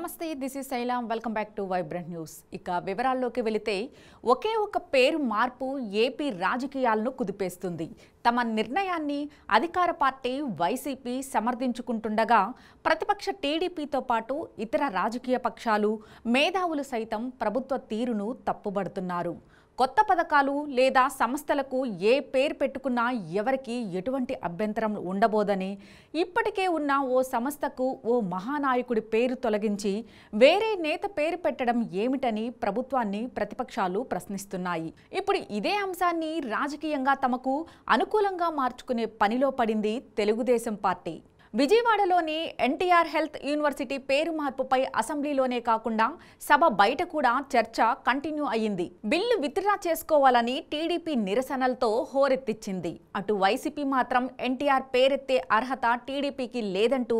నమస్తే this is Shailam welcome back to vibrant news ఇక వివరాల్లోకి వెళితే ఒకే ఒక పేరు మార్పు ఏపీ రాజకీయాలను కుదిపేస్తుంది తమ నిర్ణయాన్ని అధికార పార్టీ వైసీపీ సమర్థించుకుంటుండగా ప్రతిపక్ష టీడీపీతో పాటు ఇతర రాజకీయ పక్షాలు మేధావులు సైతం ప్రభుత్వ తీరును తప్పుబడుతున్నారు కొత్త పథకాలు లేదా సంస్థలకు ఏ పేరు పెట్టుకున్నా ఎవరికి ఎటువంటి అభ్యంతరం ఉండబోదని ఇప్పటికే ఉన్న ఓ సంస్థకు ఓ మహానాయకుడి పేరు తొలగించి వేరే నేత పేరు పెట్టడం ఏమిటని ప్రభుత్వాన్ని ప్రతిపక్షాలు ప్రశ్నిస్తున్నాయి ఇప్పుడు ఇదే అంశాన్ని రాజకీయంగా తమకు అనుకూలంగా మార్చుకునే పనిలో పడింది తెలుగుదేశం పార్టీ విజయవాడలోని ఎన్టీఆర్ హెల్త్ యూనివర్సిటీ పేరు మార్పుపై అసెంబ్లీలోనే కాకుండా సభ బయట కూడా చర్చ కంటిన్యూ అయ్యింది బిల్లు విత్డ్రా చేసుకోవాలని టీడీపీ నిరసనలతో హోరెత్తిచ్చింది అటు వైసీపీ మాత్రం ఎన్టీఆర్ పేరెత్తే అర్హత టీడీపీకి లేదంటూ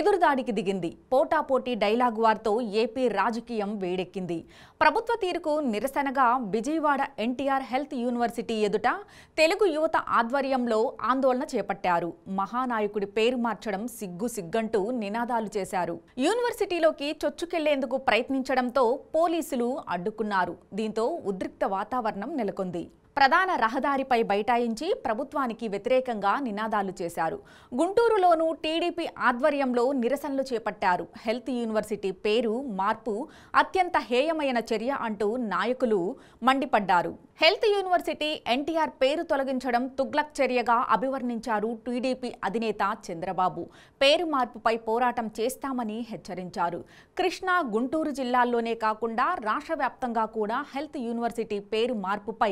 ఎదురుదాడికి దిగింది పోటాపోటీ డైలాగ్ వార్తో ఏపీ రాజకీయం వేడెక్కింది ప్రభుత్వ తీరుకు నిరసనగా విజయవాడ ఎన్టీఆర్ హెల్త్ యూనివర్సిటీ ఎదుట తెలుగు యువత ఆధ్వర్యంలో ఆందోళన చేపట్టారు మహానాయకుడి పేరు మార్చడం సిగ్గు సిగ్గంటూ నినాదాలు చేశారు యూనివర్సిటీలోకి చొచ్చుకెళ్లేందుకు ప్రయత్నించడంతో పోలీసులు అడ్డుకున్నారు దీంతో ఉద్రిక్త వాతావరణం నెలకొంది ప్రధాన రహదారిపై బైఠాయించి ప్రభుత్వానికి వ్యతిరేకంగా నినాదాలు చేశారు గుంటూరులోనూ టీడీపీ ఆధ్వర్యంలో నిరసనలు చేపట్టారు హెల్త్ యూనివర్సిటీ పేరు మార్పు అత్యంత హేయమైన చర్య అంటూ నాయకులు మండిపడ్డారు హెల్త్ యూనివర్సిటీ ఎన్టీఆర్ పేరు తొలగించడం తుగ్లక్ చర్యగా అభివర్ణించారు టీడీపీ అధినేత చంద్రబాబు పేరు మార్పుపై పోరాటం చేస్తామని హెచ్చరించారు కృష్ణా గుంటూరు జిల్లాల్లోనే కాకుండా రాష్ట్ర కూడా హెల్త్ యూనివర్సిటీ పేరు మార్పుపై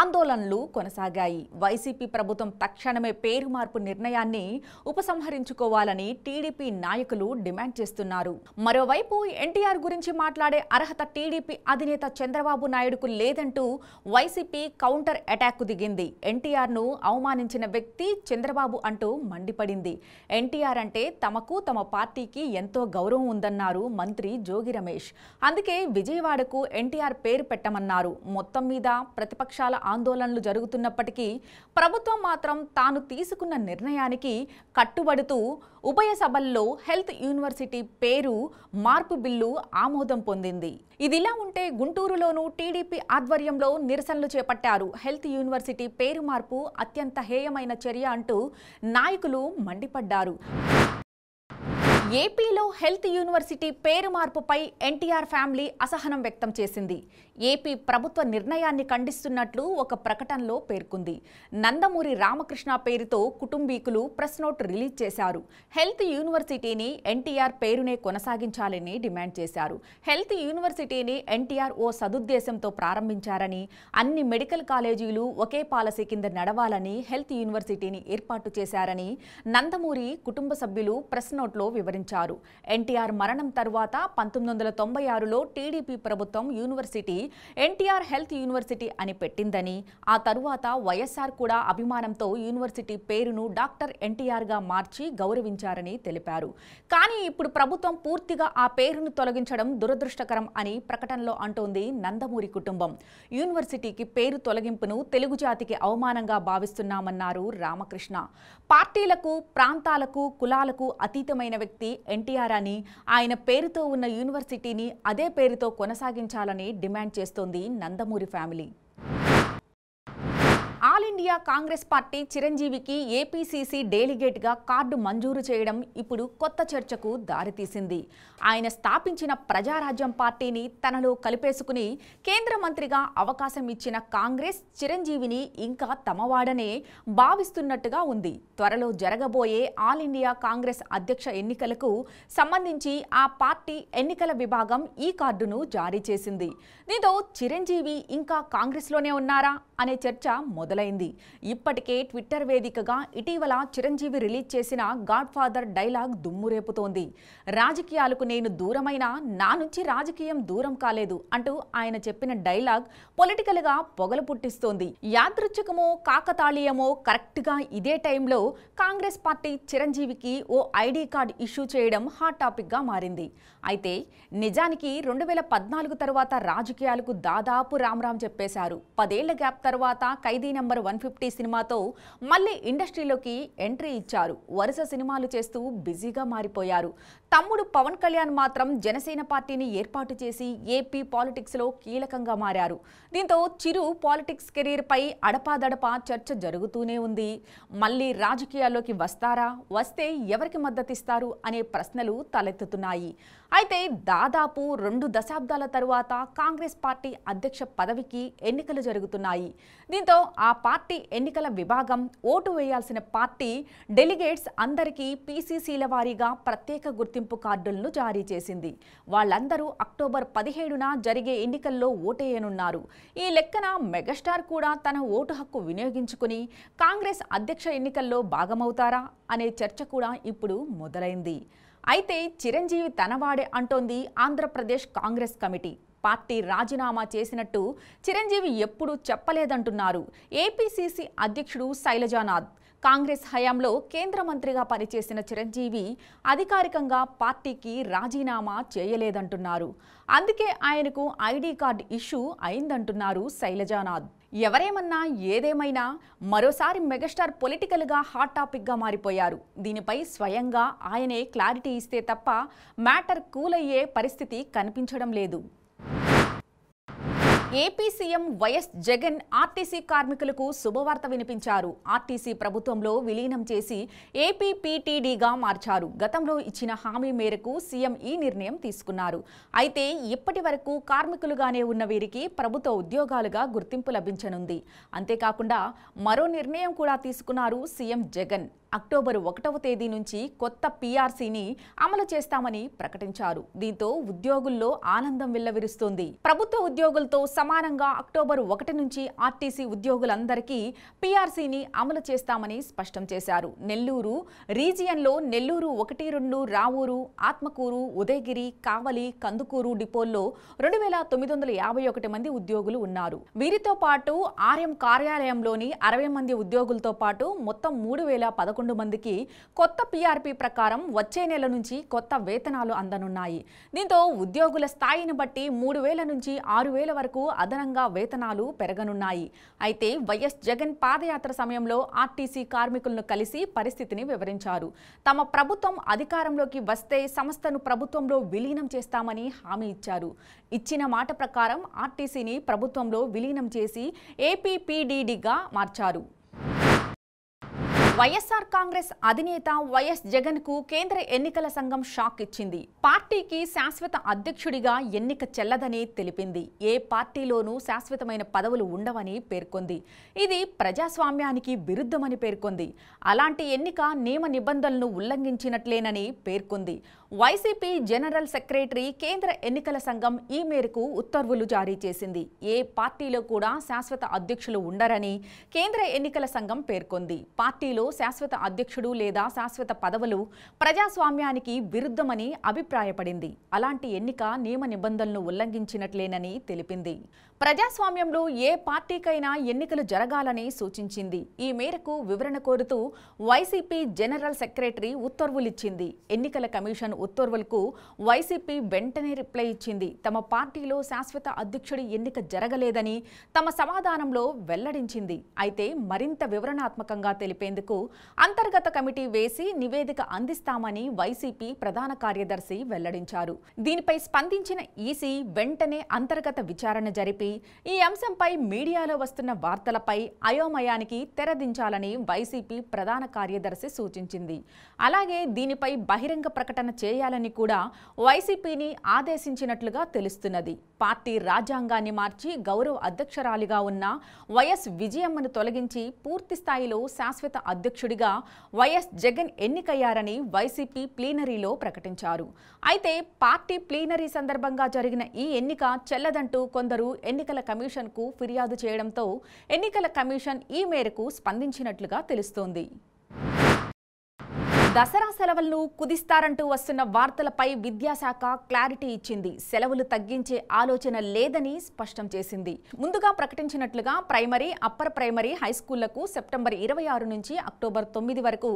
ఆందోళనలు కొనసాగాయి వైసీపీ ప్రభుత్వం తక్షణమే పేరు మార్పు నిర్ణయాన్ని ఉపసంహరించుకోవాలని టీడీపీ నాయకులు డిమాండ్ చేస్తున్నారు మరోవైపు ఎన్టీఆర్ గురించి మాట్లాడే అర్హత టీడీపీ అధినేత చంద్రబాబు నాయుడుకు లేదంటూ వై వైసీపీ కౌంటర్ అటాక్కు దిగింది ఎన్టీఆర్ను అవమానించిన వ్యక్తి చంద్రబాబు అంటూ మండిపడింది ఎన్టీఆర్ అంటే తమకు తమ పార్టీకి ఎంతో గౌరవం ఉందన్నారు మంత్రి జోగి రమేష్ అందుకే విజయవాడకు ఎన్టీఆర్ పేరు పెట్టమన్నారు మొత్తం మీద ప్రతిపక్షాల ఆందోళనలు జరుగుతున్నప్పటికీ ప్రభుత్వం మాత్రం తాను తీసుకున్న నిర్ణయానికి కట్టుబడుతూ ఉభయ సభల్లో హెల్త్ యూనివర్సిటీ పేరు మార్పు బిల్లు ఆమోదం పొందింది ఇదిలా ఉంటే గుంటూరులోనూ టీడీపీ ఆధ్వర్యంలో నిరసన నిరసనలు చేపట్టారు హెల్త్ యూనివర్సిటీ పేరు మార్పు అత్యంత హేయమైన చర్య అంటూ నాయకులు మండిపడ్డారు ఏపీలో హెల్త్ యూనివర్సిటీ పేరు మార్పుపై ఎన్టీఆర్ ఫ్యామిలీ అసహనం వ్యక్తం చేసింది ఏపీ ప్రభుత్వ నిర్ణయాన్ని ఖండిస్తున్నట్లు ఒక ప్రకటనలో పేర్కొంది నందమూరి రామకృష్ణ పేరుతో కుటుంబీకులు ప్రెస్ నోట్ రిలీజ్ చేశారు హెల్త్ యూనివర్సిటీని ఎన్టీఆర్ పేరునే కొనసాగించాలని డిమాండ్ చేశారు హెల్త్ యూనివర్సిటీని ఎన్టీఆర్ ఓ సదుద్దేశంతో ప్రారంభించారని అన్ని మెడికల్ కాలేజీలు ఒకే పాలసీ కింద నడవాలని హెల్త్ యూనివర్సిటీని ఏర్పాటు చేశారని నందమూరి కుటుంబ సభ్యులు ప్రెస్ నోట్లో వివరించారు ప్రకటించారు ఎన్టీఆర్ మరణం తర్వాత పంతొమ్మిది వందల తొంభై ఆరులో టీడీపీ ప్రభుత్వం యూనివర్సిటీ ఎన్టీఆర్ హెల్త్ యూనివర్సిటీ అని పెట్టిందని ఆ తరువాత వైఎస్ఆర్ కూడా అభిమానంతో యూనివర్సిటీ పేరును డాక్టర్ ఎన్టీఆర్గా మార్చి గౌరవించారని తెలిపారు కానీ ఇప్పుడు ప్రభుత్వం పూర్తిగా ఆ పేరును తొలగించడం దురదృష్టకరం అని ప్రకటనలో అంటోంది నందమూరి కుటుంబం యూనివర్సిటీకి పేరు తొలగింపును తెలుగు జాతికి అవమానంగా భావిస్తున్నామన్నారు రామకృష్ణ పార్టీలకు ప్రాంతాలకు కులాలకు అతీతమైన వ్యక్తి వ్యక్తి ఎన్టీఆర్ అని ఆయన పేరుతో ఉన్న యూనివర్సిటీని అదే పేరుతో కొనసాగించాలని డిమాండ్ చేస్తోంది Nandamuri family all India Congress party చిరంజీవికి ఏపీసీసీ డెలిగేట్గా కార్డు మంజూరు చేయడం ఇప్పుడు కొత్త చర్చకు దారితీసింది ఆయన స్థాపించిన ప్రజారాజ్యం పార్టీని తనలో కలిపేసుకుని కేంద్ర మంత్రిగా అవకాశం ఇచ్చిన కాంగ్రెస్ చిరంజీవిని ఇంకా తమవాడనే భావిస్తున్నట్టుగా ఉంది త్వరలో జరగబోయే ఆల్ ఇండియా కాంగ్రెస్ అధ్యక్ష ఎన్నికలకు సంబంధించి ఆ పార్టీ ఎన్నికల విభాగం ఈ కార్డును జారీ చేసింది దీంతో చిరంజీవి ఇంకా కాంగ్రెస్లోనే ఉన్నారా అనే చర్చ మొదలైంది మొదలైంది ఇప్పటికే ట్విట్టర్ వేదికగా ఇటీవల చిరంజీవి రిలీజ్ చేసిన గాడ్ ఫాదర్ డైలాగ్ దుమ్ము రేపుతోంది రాజకీయాలకు నేను దూరమైనా నా నుంచి రాజకీయం దూరం కాలేదు అంటూ ఆయన చెప్పిన డైలాగ్ పొలిటికల్గా పొగలు పుట్టిస్తోంది యాదృచ్ఛకమో కాకతాళీయమో కరెక్ట్గా ఇదే టైంలో కాంగ్రెస్ పార్టీ చిరంజీవికి ఓ ఐడి కార్డ్ ఇష్యూ చేయడం హాట్ టాపిక్గా మారింది అయితే నిజానికి రెండు వేల పద్నాలుగు తర్వాత రాజకీయాలకు దాదాపు రామరామ్ చెప్పేశారు పదేళ్ల గ్యాప్ తర్వాత ఖైదీ నెంబర్ వన్ ఫిఫ్టీ సినిమాతో మళ్ళీ ఇండస్ట్రీలోకి ఎంట్రీ ఇచ్చారు వరుస సినిమాలు చేస్తూ బిజీగా మారిపోయారు తమ్ముడు పవన్ కళ్యాణ్ మాత్రం జనసేన పార్టీని ఏర్పాటు చేసి ఏపీ పాలిటిక్స్లో కీలకంగా మారారు దీంతో చిరు పాలిటిక్స్ కెరీర్పై అడపాదడపా చర్చ జరుగుతూనే ఉంది మళ్ళీ రాజకీయాల్లోకి వస్తారా వస్తే ఎవరికి మద్దతిస్తారు అనే ప్రశ్నలు తలెత్తుతున్నాయి అయితే దాదాపు రెండు దశాబ్దాల తరువాత కాంగ్రెస్ పార్టీ అధ్యక్ష పదవికి ఎన్నికలు జరుగుతున్నాయి దీంతో ఆ పార్టీ ఎన్నికల విభాగం ఓటు వేయాల్సిన పార్టీ డెలిగేట్స్ అందరికీ పీసీసీల వారీగా ప్రత్యేక గుర్తింపు కార్డులను జారీ చేసింది వాళ్ళందరూ అక్టోబర్ పదిహేడున జరిగే ఎన్నికల్లో ఓటేయనున్నారు ఈ లెక్కన మెగాస్టార్ కూడా తన ఓటు హక్కు వినియోగించుకుని కాంగ్రెస్ అధ్యక్ష ఎన్నికల్లో భాగమవుతారా అనే చర్చ కూడా ఇప్పుడు మొదలైంది అయితే చిరంజీవి తనవాడే అంటోంది ఆంధ్రప్రదేశ్ కాంగ్రెస్ కమిటీ పార్టీ రాజీనామా చేసినట్టు చిరంజీవి ఎప్పుడూ చెప్పలేదంటున్నారు ఏపీసీసీ అధ్యక్షుడు శైలజానాథ్ కాంగ్రెస్ హయాంలో కేంద్ర మంత్రిగా పనిచేసిన చిరంజీవి అధికారికంగా పార్టీకి రాజీనామా చేయలేదంటున్నారు అందుకే ఆయనకు ఐడి కార్డు ఇష్యూ అయిందంటున్నారు శైలజానాథ్ ఎవరేమన్నా ఏదేమైనా మరోసారి మెగాస్టార్ పొలిటికల్గా హాట్ టాపిక్గా మారిపోయారు దీనిపై స్వయంగా ఆయనే క్లారిటీ ఇస్తే తప్ప మ్యాటర్ కూల్ అయ్యే పరిస్థితి కనిపించడం లేదు AP CM YS Jagan RTC కార్మికులకు శుభవార్త వినిపించారు ఆర్టీసీ ప్రభుత్వంలో విలీనం చేసి ఏపీపీటీడీగా మార్చారు గతంలో ఇచ్చిన హామీ మేరకు సీఎం ఈ నిర్ణయం తీసుకున్నారు అయితే ఇప్పటి వరకు కార్మికులుగానే ఉన్న వీరికి ప్రభుత్వ ఉద్యోగాలుగా గుర్తింపు లభించనుంది అంతేకాకుండా మరో నిర్ణయం కూడా తీసుకున్నారు సీఎం జగన్ అక్టోబర్ ఒకటవ తేదీ నుంచి కొత్త పీఆర్సీని అమలు చేస్తామని ప్రకటించారు దీంతో ఉద్యోగుల్లో ఆనందం వెల్లవిరుస్తోంది ప్రభుత్వ ఉద్యోగులతో సమానంగా అక్టోబర్ ఒకటి నుంచి ఆర్టీసీ ఉద్యోగులందరికీ పీఆర్సీని అమలు చేస్తామని స్పష్టం చేశారు నెల్లూరు రీజియన్లో నెల్లూరు ఒకటి రెండు రావూరు ఆత్మకూరు ఉదయగిరి కావలి కందుకూరు డిపోల్లో రెండు వేల తొమ్మిది వందల యాభై ఒకటి మంది ఉద్యోగులు ఉన్నారు వీరితో పాటు ఆర్ఎం కార్యాలయంలోని అరవై మంది ఉద్యోగులతో పాటు మొత్తం మూడు వేల పదకొండు పదకొండు మందికి కొత్త పీఆర్పీ ప్రకారం వచ్చే నెల నుంచి కొత్త వేతనాలు అందనున్నాయి దీంతో ఉద్యోగుల స్థాయిని బట్టి మూడు వేల నుంచి ఆరు వేల వరకు అదనంగా వేతనాలు పెరగనున్నాయి అయితే వైఎస్ జగన్ పాదయాత్ర సమయంలో ఆర్టీసీ కార్మికులను కలిసి పరిస్థితిని వివరించారు తమ ప్రభుత్వం అధికారంలోకి వస్తే సంస్థను ప్రభుత్వంలో విలీనం చేస్తామని హామీ ఇచ్చారు ఇచ్చిన మాట ప్రకారం ఆర్టీసీని ప్రభుత్వంలో విలీనం చేసి ఏపీపీడీడీగా మార్చారు వైఎస్ఆర్ కాంగ్రెస్ అధినేత వైఎస్ జగన్ కు కేంద్ర ఎన్నికల సంఘం షాక్ ఇచ్చింది పార్టీకి శాశ్వత అధ్యక్షుడిగా ఎన్నిక చెల్లదని తెలిపింది ఏ పార్టీలోనూ శాశ్వతమైన పదవులు ఉండవని పేర్కొంది ఇది ప్రజాస్వామ్యానికి విరుద్ధమని పేర్కొంది అలాంటి ఎన్నిక నియమ నిబంధనలను ఉల్లంఘించినట్లేనని పేర్కొంది వైసీపీ జనరల్ సెక్రటరీ కేంద్ర ఎన్నికల సంఘం ఈ మేరకు ఉత్తర్వులు జారీ చేసింది ఏ పార్టీలో కూడా శాశ్వత అధ్యక్షులు ఉండరని కేంద్ర ఎన్నికల సంఘం పేర్కొంది పార్టీలో శాశ్వత అధ్యక్షుడు లేదా శాశ్వత పదవులు ప్రజాస్వామ్యానికి విరుద్ధమని అభిప్రాయపడింది అలాంటి ఎన్నిక నియమ నిబంధనలు ఉల్లంఘించినట్లేనని తెలిపింది ప్రజాస్వామ్యంలో ఏ పార్టీకైనా ఎన్నికలు జరగాలని సూచించింది ఈ మేరకు వివరణ కోరుతూ వైసీపీ జనరల్ సెక్రటరీ ఉత్తర్వులిచ్చింది ఎన్నికల కమిషన్ ఉత్తర్వులకు వైసీపీ వెంటనే రిప్లై ఇచ్చింది తమ పార్టీలో శాశ్వత అధ్యక్షుడి ఎన్నిక జరగలేదని తమ సమాధానంలో వెల్లడించింది అయితే మరింత వివరణాత్మకంగా తెలిపేందుకు అంతర్గత కమిటీ వేసి నివేదిక అందిస్తామని వైసీపీ ప్రధాన కార్యదర్శి వెల్లడించారు దీనిపై స్పందించిన ఈసీ వెంటనే అంతర్గత విచారణ జరిపి ఈ అంశంపై మీడియాలో వస్తున్న వార్తలపై అయోమయానికి తెరదించాలని వైసీపీ ప్రధాన కార్యదర్శి సూచించింది అలాగే దీనిపై బహిరంగ ప్రకటన చేయాలని కూడా వైసీపీని ఆదేశించినట్లుగా తెలుస్తున్నది పార్టీ రాజ్యాంగాన్ని మార్చి గౌరవ అధ్యక్షురాలిగా ఉన్న వైఎస్ విజయమ్మను తొలగించి పూర్తి స్థాయిలో శాశ్వత అధ్యక్షుడిగా వైఎస్ జగన్ ఎన్నికయ్యారని వైసీపీ ప్లీనరీలో ప్రకటించారు అయితే పార్టీ ప్లీనరీ సందర్భంగా జరిగిన ఈ ఎన్నిక చెల్లదంటూ కొందరు ఎన్నికల కమిషన్కు ఫిర్యాదు చేయడంతో ఎన్నికల కమిషన్ ఈ మేరకు స్పందించినట్లుగా తెలుస్తోంది దసరా సెలవులను కుదిస్తారంటూ వస్తున్న వార్తలపై విద్యాశాఖ క్లారిటీ ఇచ్చింది సెలవులు తగ్గించే ఆలోచన లేదని స్పష్టం చేసింది ముందుగా ప్రకటించినట్లుగా ప్రైమరీ అప్పర్ ప్రైమరీ హై స్కూళ్లకు సెప్టెంబర్ ఇరవై ఆరు నుంచి అక్టోబర్ తొమ్మిది వరకు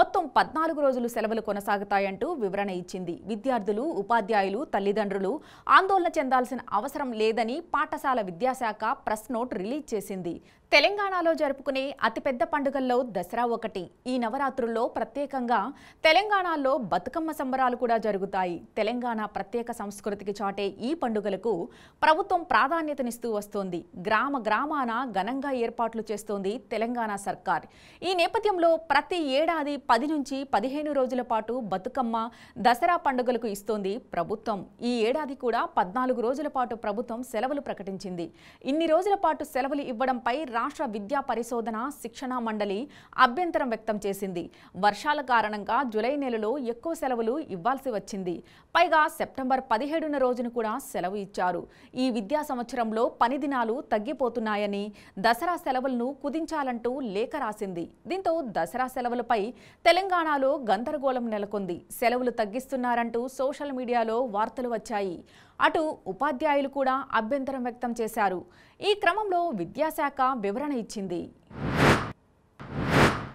మొత్తం పద్నాలుగు రోజులు సెలవులు కొనసాగుతాయంటూ వివరణ ఇచ్చింది విద్యార్థులు ఉపాధ్యాయులు తల్లిదండ్రులు ఆందోళన చెందాల్సిన అవసరం లేదని పాఠశాల విద్యాశాఖ ప్రెస్ నోట్ రిలీజ్ చేసింది తెలంగాణలో జరుపుకునే అతిపెద్ద పండుగల్లో దసరా ఒకటి ఈ నవరాత్రుల్లో ప్రత్యేకంగా తెలంగాణలో బతుకమ్మ సంబరాలు కూడా జరుగుతాయి తెలంగాణ ప్రత్యేక సంస్కృతికి చాటే ఈ పండుగలకు ప్రభుత్వం ప్రాధాన్యతనిస్తూ వస్తోంది గ్రామ గ్రామాన ఘనంగా ఏర్పాట్లు చేస్తోంది తెలంగాణ సర్కార్ ఈ నేపథ్యంలో ప్రతి ఏడాది పది నుంచి పదిహేను రోజుల పాటు బతుకమ్మ దసరా పండుగలకు ఇస్తోంది ప్రభుత్వం ఈ ఏడాది కూడా పద్నాలుగు రోజుల పాటు ప్రభుత్వం సెలవులు ప్రకటించింది ఇన్ని రోజుల పాటు సెలవులు ఇవ్వడంపై రాష్ట్ర విద్యా పరిశోధన శిక్షణ మండలి అభ్యంతరం వ్యక్తం చేసింది వర్షాల కారణంగా జులై నెలలో ఎక్కువ సెలవులు ఇవ్వాల్సి వచ్చింది పైగా సెప్టెంబర్ పదిహేడున రోజును కూడా సెలవు ఇచ్చారు ఈ విద్యా సంవత్సరంలో పని దినాలు తగ్గిపోతున్నాయని దసరా సెలవులను కుదించాలంటూ లేఖ రాసింది దీంతో దసరా సెలవులపై తెలంగాణలో గందరగోళం నెలకొంది సెలవులు తగ్గిస్తున్నారంటూ సోషల్ మీడియాలో వార్తలు వచ్చాయి అటు ఉపాధ్యాయులు కూడా అభ్యంతరం వ్యక్తం చేశారు ఈ క్రమంలో విద్యాశాఖ వివరణ ఇచ్చింది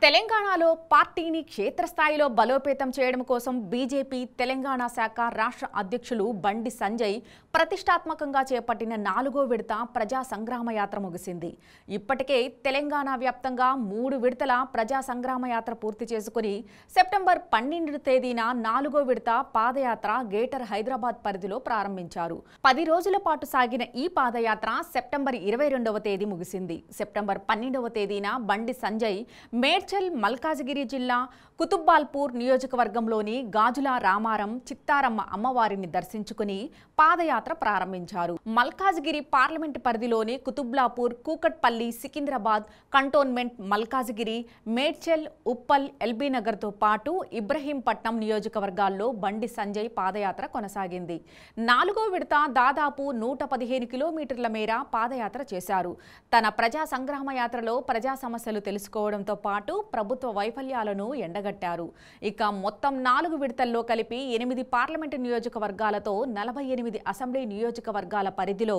తెలంగాణలో పార్టీని క్షేత్రస్థాయిలో బలోపేతం చేయడం కోసం బీజేపీ తెలంగాణ శాఖ రాష్ట్ర అధ్యక్షులు బండి సంజయ్ ప్రతిష్టాత్మకంగా చేపట్టిన నాలుగో విడత ప్రజా సంగ్రామ యాత్ర ముగిసింది ఇప్పటికే తెలంగాణ వ్యాప్తంగా మూడు విడతల ప్రజా సంగ్రామ యాత్ర పూర్తి చేసుకుని సెప్టెంబర్ పన్నెండు తేదీన నాలుగో విడత పాదయాత్ర గ్రేటర్ హైదరాబాద్ పరిధిలో ప్రారంభించారు పది రోజుల పాటు సాగిన ఈ పాదయాత్ర సెప్టెంబర్ ఇరవై రెండవ తేదీ ముగిసింది సెప్టెంబర్ పన్నెండవ తేదీన బండి సంజయ్ మేడ్ మేడ్చల్ మల్కాజిగిరి జిల్లా కుతుబ్బాల్పూర్ నియోజకవర్గంలోని గాజుల రామారం చిత్తారమ్మ అమ్మవారిని దర్శించుకుని పాదయాత్ర ప్రారంభించారు మల్కాజిగిరి పార్లమెంటు పరిధిలోని కుతుబ్లాపూర్ కూకట్పల్లి సికింద్రాబాద్ కంటోన్మెంట్ మల్కాజిగిరి మేడ్చల్ ఉప్పల్ ఎల్బీనగర్తో పాటు ఇబ్రహీంపట్నం నియోజకవర్గాల్లో బండి సంజయ్ పాదయాత్ర కొనసాగింది నాలుగో విడత దాదాపు నూట పదిహేను కిలోమీటర్ల మేర పాదయాత్ర చేశారు తన ప్రజా సంగ్రామ యాత్రలో ప్రజా సమస్యలు తెలుసుకోవడంతో పాటు ప్రభుత్వ వైఫల్యాలను ఎండగట్టారు ఇక మొత్తం నాలుగు విడతల్లో కలిపి ఎనిమిది పార్లమెంటు నియోజకవర్గాలతో నలభై ఎనిమిది అసెంబ్లీ నియోజకవర్గాల పరిధిలో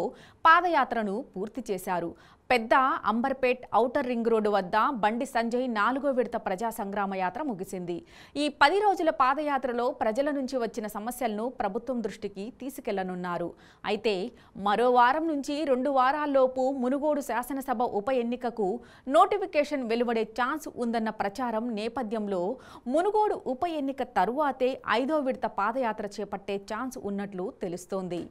పాదయాత్రను పూర్తి చేశారు పెద్ద అంబర్పేట్ ఔటర్ రింగ్ రోడ్డు వద్ద బండి సంజయ్ నాలుగో విడత ప్రజా సంగ్రామ యాత్ర ముగిసింది ఈ పది రోజుల పాదయాత్రలో ప్రజల నుంచి వచ్చిన సమస్యలను ప్రభుత్వం దృష్టికి తీసుకెళ్లనున్నారు అయితే మరో వారం నుంచి రెండు వారాల్లోపు మునుగోడు శాసనసభ ఉప ఎన్నికకు నోటిఫికేషన్ వెలువడే ఛాన్స్ ఉందన్న ప్రచారం నేపథ్యంలో మునుగోడు ఉప ఎన్నిక తరువాతే ఐదో విడత పాదయాత్ర చేపట్టే ఛాన్స్ ఉన్నట్లు తెలుస్తోంది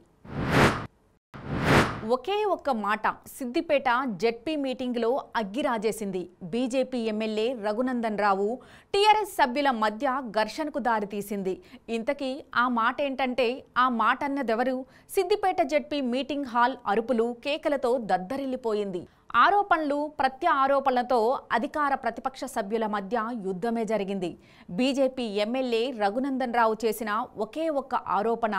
ఒకే ఒక్క మాట సిద్దిపేట జెడ్పీ మీటింగ్లో అగ్గిరాజేసింది BJP MLA Raghunandan Rao TRS సభ్యుల మధ్య ఘర్షణకు దారితీసింది ఇంతకీ ఆ మాట ఏంటంటే ఆ మాట అన్నదెవరు సిద్దిపేట జెడ్పీ మీటింగ్ హాల్ అరుపులు కేకలతో దద్దరిల్లిపోయింది ఆరోపణలు ప్రత్యారోపణలతో అధికార ప్రతిపక్ష సభ్యుల మధ్య యుద్ధమే జరిగింది బీజేపీ ఎమ్మెల్యే రఘునందన్ రావు చేసిన ఒకే ఒక్క ఆరోపణ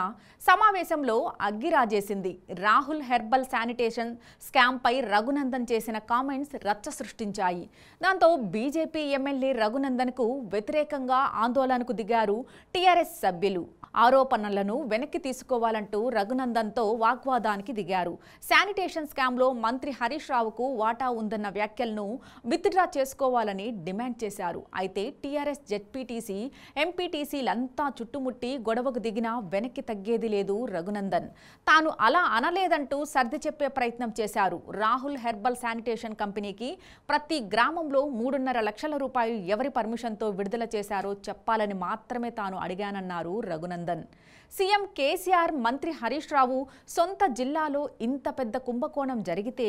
సమావేశంలో అగ్గిరాజేసింది రాహుల్ హెర్బల్ శానిటేషన్ స్కామ్పై రఘునందన్ చేసిన కామెంట్స్ రచ్చ సృష్టించాయి దాంతో బీజేపీ ఎమ్మెల్యే రఘునందన్కు వ్యతిరేకంగా ఆందోళనకు దిగారు టీఆర్ఎస్ సభ్యులు ఆరోపణలను వెనక్కి తీసుకోవాలంటూ రఘునందన్తో వాగ్వాదానికి దిగారు శానిటేషన్ స్కామ్లో మంత్రి హరీష్ రావుకు రైతులకు వాటా ఉందన్న వ్యాఖ్యలను విత్డ్రా చేసుకోవాలని డిమాండ్ చేశారు అయితే టీఆర్ఎస్ జెడ్పీటీసీ ఎంపీటీసీలంతా చుట్టుముట్టి గొడవకు దిగినా వెనక్కి తగ్గేది లేదు రఘునందన్ తాను అలా అనలేదంటూ సర్ది చెప్పే ప్రయత్నం చేశారు రాహుల్ హెర్బల్ శానిటేషన్ కంపెనీకి ప్రతి గ్రామంలో మూడున్నర లక్షల రూపాయలు ఎవరి పర్మిషన్తో విడుదల చేశారో చెప్పాలని మాత్రమే తాను అడిగానన్నారు రఘునందన్ సీఎం కేసీఆర్ మంత్రి హరీష్ రావు సొంత జిల్లాలో ఇంత పెద్ద కుంభకోణం జరిగితే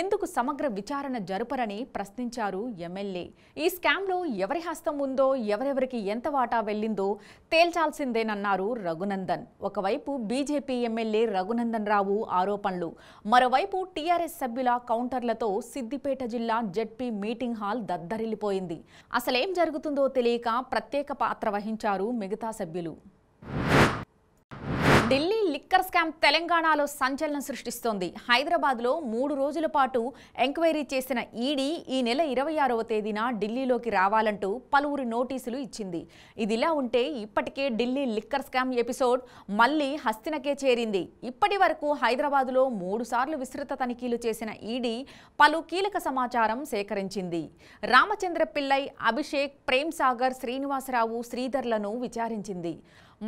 ఎందుకు సమగ్ర విచారణ జరుపరని ప్రశ్నించారు ఎమ్మెల్యే ఈ స్కామ్లో ఎవరి హస్తం ఉందో ఎవరెవరికి ఎంత వాటా వెళ్ళిందో తేల్చాల్సిందేనన్నారు రఘునందన్ ఒకవైపు బీజేపీ ఎమ్మెల్యే రఘునందన్ రావు ఆరోపణలు మరోవైపు టీఆర్ఎస్ సభ్యుల కౌంటర్లతో సిద్దిపేట జిల్లా జడ్పీ మీటింగ్ హాల్ దద్దరిల్లిపోయింది అసలేం జరుగుతుందో తెలియక ప్రత్యేక పాత్ర వహించారు మిగతా సభ్యులు ఢిల్లీ లిక్కర్ స్కామ్ తెలంగాణలో సంచలనం సృష్టిస్తోంది హైదరాబాద్లో మూడు రోజుల పాటు ఎంక్వైరీ చేసిన ఈడీ ఈ నెల ఇరవై ఆరవ తేదీన ఢిల్లీలోకి రావాలంటూ పలువురు నోటీసులు ఇచ్చింది ఇదిలా ఉంటే ఇప్పటికే ఢిల్లీ లిక్కర్ స్కామ్ ఎపిసోడ్ మళ్ళీ హస్తినకే చేరింది ఇప్పటి వరకు హైదరాబాద్లో మూడుసార్లు విస్తృత తనిఖీలు చేసిన ఈడీ పలు కీలక సమాచారం సేకరించింది రామచంద్ర పిల్లై అభిషేక్ ప్రేమ్ సాగర్ శ్రీనివాసరావు శ్రీధర్లను విచారించింది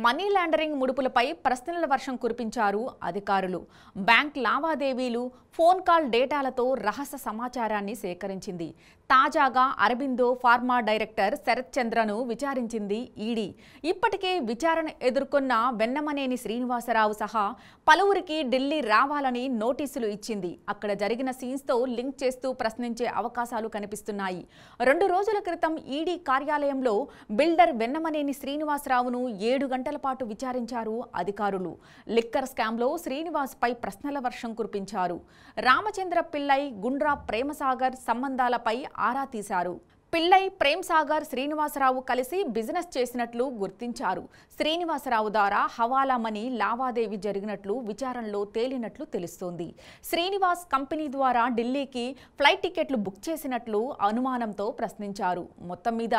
మనీ లాండరింగ్ ముడుపులపై ప్రశ్నల వర్షం కురిపించారు అధికారులు బ్యాంక్ లావాదేవీలు ఫోన్ కాల్ డేటాలతో రహస్య సమాచారాన్ని సేకరించింది తాజాగా అరబిందో ఫార్మా డైరెక్టర్ శరత్ చంద్రను విచారించింది ఈడీ ఇప్పటికే విచారణ ఎదుర్కొన్న వెన్నమనేని శ్రీనివాసరావు సహా పలువురికి ఢిల్లీ రావాలని నోటీసులు ఇచ్చింది అక్కడ జరిగిన సీన్స్తో లింక్ చేస్తూ ప్రశ్నించే అవకాశాలు కనిపిస్తున్నాయి రెండు రోజుల క్రితం ఈడీ కార్యాలయంలో బిల్డర్ వెన్నమనేని శ్రీనివాసరావును ఏడు గంటల పాటు విచారించారు అధికారులు లిక్కర్ స్కామ్లో శ్రీనివాస్పై ప్రశ్నల వర్షం కురిపించారు రామచంద్ర పిల్లై గుండ్రా ప్రేమసాగర్ సంబంధాలపై ఆరా తీశారు పిళ్ళై ప్రేమ్ సాగర్ శ్రీనివాసరావు కలిసి బిజినెస్ చేసినట్లు గుర్తించారు శ్రీనివాసరావు ద్వారా హవాలా మనీ లావాదేవీ జరిగినట్లు విచారణలో తేలినట్లు తెలుస్తోంది శ్రీనివాస్ కంపెనీ ద్వారా ఢిల్లీకి ఫ్లైట్ టికెట్లు బుక్ చేసినట్లు అనుమానంతో ప్రశ్నించారు మొత్తం మీద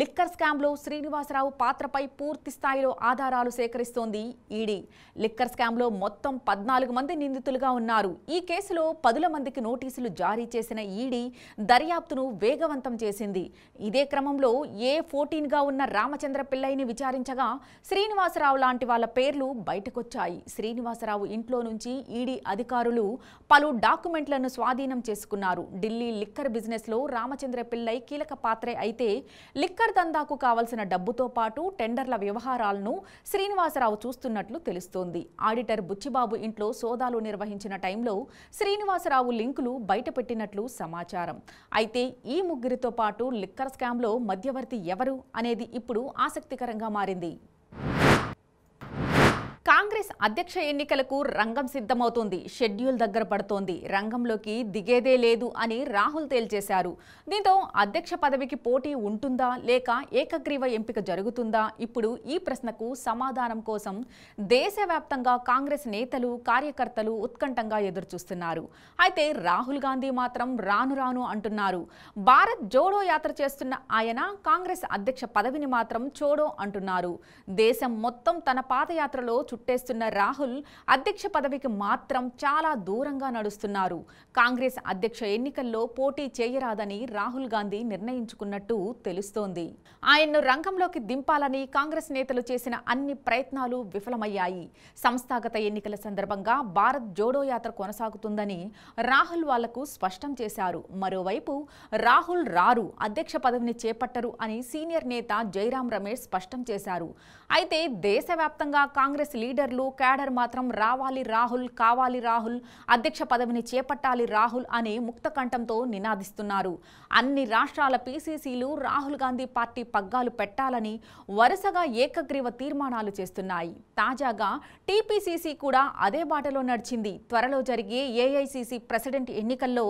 లిక్కర్ స్కామ్లో శ్రీనివాసరావు పాత్రపై పూర్తి స్థాయిలో ఆధారాలు సేకరిస్తోంది ఈడీ లిక్కర్ స్కామ్లో మొత్తం పద్నాలుగు మంది నిందితులుగా ఉన్నారు ఈ కేసులో పదుల మందికి నోటీసులు జారీ చేసిన ఈడీ దర్యాప్తును వేగవంతం చేసింది చేసింది ఇదే క్రమంలో ఏ ఫోర్టీన్గా ఉన్న రామచంద్ర పిల్లయ్యని విచారించగా శ్రీనివాసరావు లాంటి వాళ్ళ పేర్లు బయటకొచ్చాయి శ్రీనివాసరావు ఇంట్లో నుంచి ఈడీ అధికారులు పలు డాక్యుమెంట్లను స్వాధీనం చేసుకున్నారు ఢిల్లీ లిక్కర్ బిజినెస్లో రామచంద్ర పిల్లయ్య కీలక పాత్రే అయితే లిక్కర్ దందాకు కావలసిన డబ్బుతో పాటు టెండర్ల వ్యవహారాలను శ్రీనివాసరావు చూస్తున్నట్లు తెలుస్తోంది ఆడిటర్ బుచ్చిబాబు ఇంట్లో సోదాలు నిర్వహించిన టైంలో శ్రీనివాసరావు లింకులు బయటపెట్టినట్లు సమాచారం అయితే ఈ ముగ్గురితో పాటు పాటు లిక్కర్ స్కామ్లో మధ్యవర్తి ఎవరు అనేది ఇప్పుడు ఆసక్తికరంగా మారింది కాంగ్రెస్ అధ్యక్ష ఎన్నికలకు రంగం సిద్ధమవుతోంది షెడ్యూల్ దగ్గర పడుతోంది రంగంలోకి దిగేదే లేదు అని రాహుల్ తేల్చేశారు దీంతో అధ్యక్ష పదవికి పోటీ ఉంటుందా లేక ఏకగ్రీవ ఎంపిక జరుగుతుందా ఇప్పుడు ఈ ప్రశ్నకు సమాధానం కోసం దేశవ్యాప్తంగా కాంగ్రెస్ నేతలు కార్యకర్తలు ఉత్కంఠంగా ఎదురుచూస్తున్నారు అయితే రాహుల్ గాంధీ మాత్రం రాను రాను అంటున్నారు భారత్ జోడో యాత్ర చేస్తున్న ఆయన కాంగ్రెస్ అధ్యక్ష పదవిని మాత్రం చోడో అంటున్నారు దేశం మొత్తం తన పాదయాత్రలో చుట్టేస్తున్న రాహుల్ అధ్యక్ష పదవికి మాత్రం చాలా దూరంగా నడుస్తున్నారు కాంగ్రెస్ అధ్యక్ష ఎన్నికల్లో పోటీ చేయరాదని రాహుల్ గాంధీ నిర్ణయించుకున్నట్టు తెలుస్తోంది ఆయన్ను రంగంలోకి దింపాలని కాంగ్రెస్ నేతలు చేసిన అన్ని ప్రయత్నాలు విఫలమయ్యాయి సంస్థాగత ఎన్నికల సందర్భంగా భారత్ జోడో యాత్ర కొనసాగుతుందని రాహుల్ వాళ్లకు స్పష్టం చేశారు మరోవైపు రాహుల్ రారు అధ్యక్ష పదవిని చేపట్టరు అని సీనియర్ నేత జైరాం రమేష్ స్పష్టం చేశారు అయితే దేశవ్యాప్తంగా కాంగ్రెస్ లీడర్లు కేడర్ మాత్రం రావాలి రాహుల్ కావాలి రాహుల్ అధ్యక్ష పదవిని చేపట్టాలి రాహుల్ అనే ముక్తకంఠంతో నినాదిస్తున్నారు అన్ని రాష్ట్రాల పీసీసీలు రాహుల్ గాంధీ పార్టీ పగ్గాలు పెట్టాలని వరుసగా ఏకగ్రీవ తీర్మానాలు చేస్తున్నాయి తాజాగా టీపీసీసీ కూడా అదే బాటలో నడిచింది త్వరలో జరిగే ఏఐసీసీ ప్రెసిడెంట్ ఎన్నికల్లో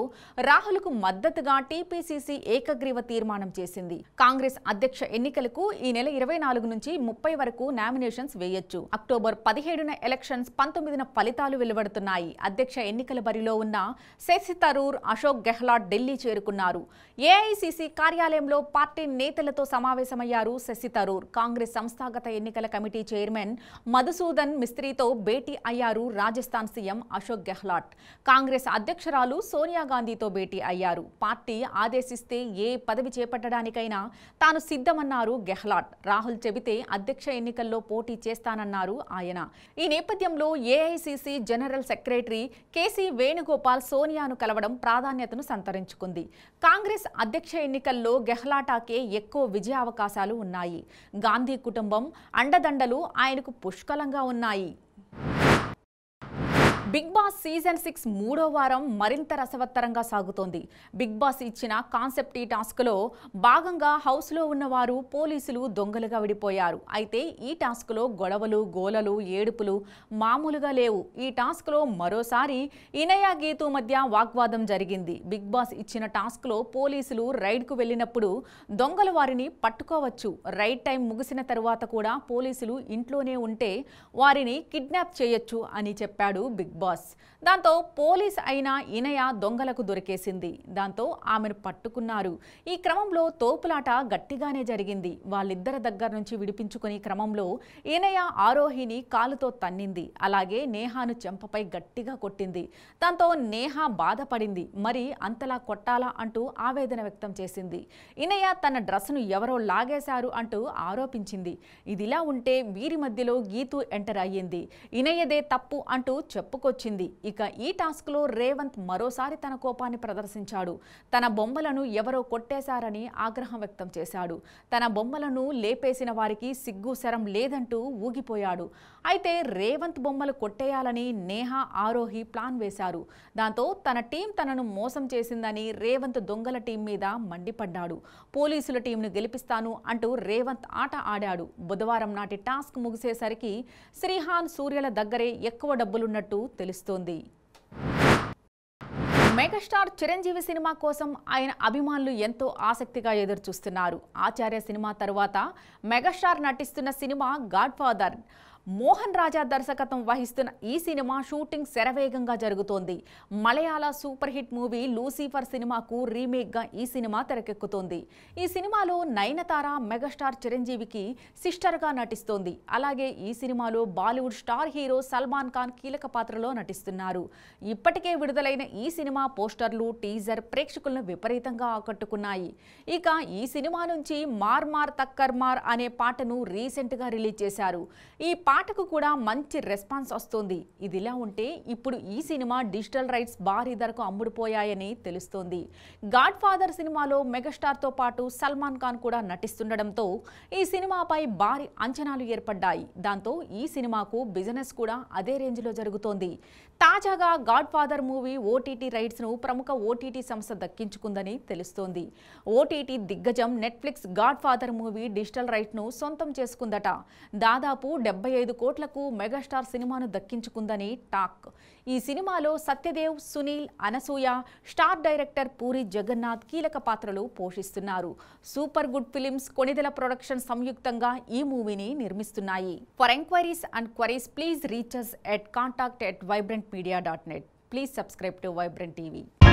రాహుల్కు మద్దతుగా టీపీసీసీ ఏకగ్రీవ తీర్మానం చేసింది కాంగ్రెస్ అధ్యక్ష ఎన్నికలకు ఈ నెల ఇరవై నాలుగు నుంచి ముప్పై వరకు నామినేషన్స్ వేయొచ్చు అక్టోబర్ పదిహేడున ఎలక్షన్స్ పంతొమ్మిదిన ఫలితాలు వెలువడుతున్నాయి అధ్యక్ష ఎన్నికల బరిలో ఉన్న శశి తరూర్ అశోక్ గెహ్లాట్ ఢిల్లీ చేరుకున్నారు ఏఐసిసి కార్యాలయంలో పార్టీ నేతలతో సమావేశమయ్యారు శశి తరూర్ కాంగ్రెస్ సంస్థాగత ఎన్నికల కమిటీ చైర్మన్ మధుసూదన్ మిస్త్రీతో భేటీ అయ్యారు రాజస్థాన్ సీఎం అశోక్ గెహ్లాట్ కాంగ్రెస్ అధ్యక్షురాలు సోనియా గాంధీతో భేటీ అయ్యారు పార్టీ ఆదేశిస్తే ఏ పదవి చేపట్టడానికైనా తాను సిద్ధమన్నారు గెహ్లాట్ రాహుల్ చెబితే అధ్యక్ష ఎన్నికల్లో పోటీ చేస్తానన్నారు ఆయన ఆయన ఈ నేపథ్యంలో AICC general secretary KC Venugopal సోనియాను కలవడం ప్రాధాన్యతను సంతరించుకుంది కాంగ్రెస్ అధ్యక్ష ఎన్నికల్లో గెహ్లాటాకే ఎక్కువ విజయావకాశాలు ఉన్నాయి గాంధీ కుటుంబం అండదండలు ఆయనకు పుష్కలంగా ఉన్నాయి బిగ్ బాస్ సీజన్ సిక్స్ మూడో వారం మరింత రసవత్తరంగా సాగుతోంది బిగ్ బాస్ ఇచ్చిన కాన్సెప్ట్ ఈ టాస్క్లో భాగంగా హౌస్లో ఉన్నవారు పోలీసులు దొంగలుగా విడిపోయారు అయితే ఈ టాస్క్లో గొడవలు గోలలు ఏడుపులు మామూలుగా లేవు ఈ టాస్క్లో మరోసారి ఇనయా గీతు మధ్య వాగ్వాదం జరిగింది బిగ్ బాస్ ఇచ్చిన టాస్క్లో పోలీసులు రైడ్కు వెళ్ళినప్పుడు దొంగలు వారిని పట్టుకోవచ్చు రైడ్ టైం ముగిసిన తరువాత కూడా పోలీసులు ఇంట్లోనే ఉంటే వారిని కిడ్నాప్ చేయొచ్చు అని చెప్పాడు బిగ్ బాస్ దాంతో పోలీస్ అయిన ఇనయ దొంగలకు దొరికేసింది దాంతో ఆమెను పట్టుకున్నారు ఈ క్రమంలో తోపులాట గట్టిగానే జరిగింది వాళ్ళిద్దరి దగ్గర నుంచి విడిపించుకునే క్రమంలో ఇనయ ఆరోహిని కాలుతో తన్నింది అలాగే నేహాను చెంపపై గట్టిగా కొట్టింది దాంతో నేహ బాధపడింది మరి అంతలా కొట్టాలా అంటూ ఆవేదన వ్యక్తం చేసింది ఇనయ తన డ్రెస్సును ఎవరో లాగేశారు అంటూ ఆరోపించింది ఇదిలా ఉంటే వీరి మధ్యలో గీతు ఎంటర్ అయ్యింది ఇనయ్యదే తప్పు అంటూ చెప్పుకు చెప్పుకొచ్చింది ఇక ఈ టాస్క్లో రేవంత్ మరోసారి తన కోపాన్ని ప్రదర్శించాడు తన బొమ్మలను ఎవరో కొట్టేశారని ఆగ్రహం వ్యక్తం చేశాడు తన బొమ్మలను లేపేసిన వారికి సిగ్గు శరం లేదంటూ ఊగిపోయాడు అయితే రేవంత్ బొమ్మలు కొట్టేయాలని నేహా ఆరోహి ప్లాన్ వేశారు దాంతో తన టీం తనను మోసం చేసిందని రేవంత్ దొంగల టీం మీద మండిపడ్డాడు పోలీసుల టీంను గెలిపిస్తాను అంటూ రేవంత్ ఆట ఆడాడు బుధవారం నాటి టాస్క్ ముగిసేసరికి శ్రీహాన్ సూర్యల దగ్గరే ఎక్కువ డబ్బులున్నట్టు తెలుస్తోంది మెగాస్టార్ చిరంజీవి సినిమా కోసం ఆయన అభిమానులు ఎంతో ఆసక్తిగా ఎదురుచూస్తున్నారు ఆచార్య సినిమా తరువాత మెగాస్టార్ నటిస్తున్న సినిమా గాడ్ఫాదర్ మోహన్ రాజా దర్శకత్వం వహిస్తున్న ఈ సినిమా షూటింగ్ శరవేగంగా జరుగుతోంది మలయాళ సూపర్ హిట్ మూవీ లూసిఫర్ సినిమాకు రీమేక్గా ఈ సినిమా తెరకెక్కుతోంది ఈ సినిమాలో నయనతార మెగాస్టార్ చిరంజీవికి సిస్టర్గా నటిస్తోంది అలాగే ఈ సినిమాలో బాలీవుడ్ స్టార్ హీరో సల్మాన్ ఖాన్ కీలక పాత్రలో నటిస్తున్నారు ఇప్పటికే విడుదలైన ఈ సినిమా పోస్టర్లు టీజర్ ప్రేక్షకులను విపరీతంగా ఆకట్టుకున్నాయి ఇక ఈ సినిమా నుంచి మార్ మార్ తక్కర్ మార్ అనే పాటను రీసెంట్గా రిలీజ్ చేశారు ఈ పాటకు కూడా మంచి రెస్పాన్స్ వస్తుంది ఇదిలా ఉంటే ఇప్పుడు ఈ సినిమా డిజిటల్ రైట్స్ భారీ ధరకు అమ్ముడుపోయాయని తెలుస్తోంది గాడ్ ఫాదర్ సినిమాలో మెగాస్టార్తో పాటు సల్మాన్ ఖాన్ కూడా నటిస్తుండడంతో ఈ సినిమాపై భారీ అంచనాలు ఏర్పడ్డాయి దాంతో ఈ సినిమాకు బిజినెస్ కూడా అదే రేంజ్లో జరుగుతోంది తాజాగా గాడ్ ఫాదర్ మూవీ ఓటీటీ రైట్స్ను ప్రముఖ ఓటీటీ సంస్థ దక్కించుకుందని తెలుస్తోంది ఓటీటీ దిగ్గజం Netflix godfather movie digital రైట్ను సొంతం చేసుకుందట దాదాపు డెబ్బై ఐదు కోట్లకు మెగాస్టార్ సినిమాను దక్కించుకుందని టాక్ ఈ సినిమాలో సత్యదేవ్ సునీల్ అనసూయ స్టార్ డైరెక్టర్ పూరి జగన్నాథ్ కీలక పాత్రలు పోషిస్తున్నారు super good films Konidela production సంయుక్తంగా ఈ మూవీని నిర్మిస్తున్నాయి for enquiries and queries please reach at contact at vibrant VibrantMedia.net. Please subscribe to Vibrant TV.